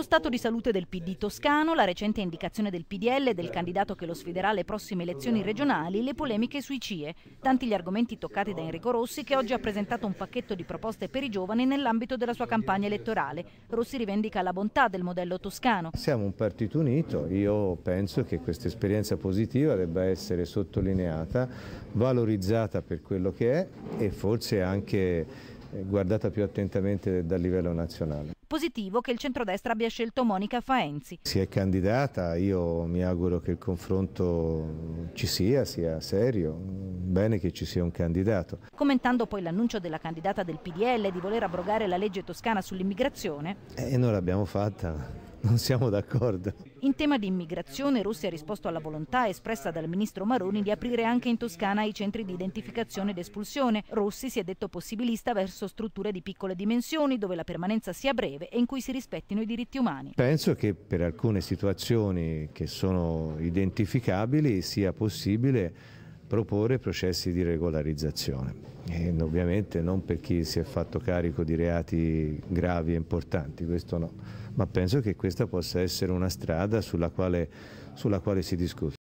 Lo stato di salute del PD toscano, la recente indicazione del PDL e del candidato che lo sfiderà alle prossime elezioni regionali, le polemiche sui CIE. Tanti gli argomenti toccati da Enrico Rossi che oggi ha presentato un pacchetto di proposte per i giovani nell'ambito della sua campagna elettorale. Rossi rivendica la bontà del modello toscano. Siamo un partito unito, io penso che questa esperienza positiva debba essere sottolineata, valorizzata per quello che è e forse anche eh, guardata più attentamente dal livello nazionale positivo che il centrodestra abbia scelto Monica Faenzi. Si è candidata, io mi auguro che il confronto ci sia, sia serio, bene che ci sia un candidato. Commentando poi l'annuncio della candidata del PDL di voler abrogare la legge toscana sull'immigrazione. Eh, e eh, noi l'abbiamo fatta, non siamo d'accordo. In tema di immigrazione, Russia ha risposto alla volontà espressa dal ministro Maroni di aprire anche in Toscana i centri di identificazione ed espulsione. Rossi si è detto possibilista verso strutture di piccole dimensioni dove la permanenza sia breve e in cui si rispettino i diritti umani. Penso che per alcune situazioni che sono identificabili sia possibile proporre processi di regolarizzazione. E ovviamente non per chi si è fatto carico di reati gravi e importanti, questo no, ma penso che questa possa essere una strada sulla quale, sulla quale si discute.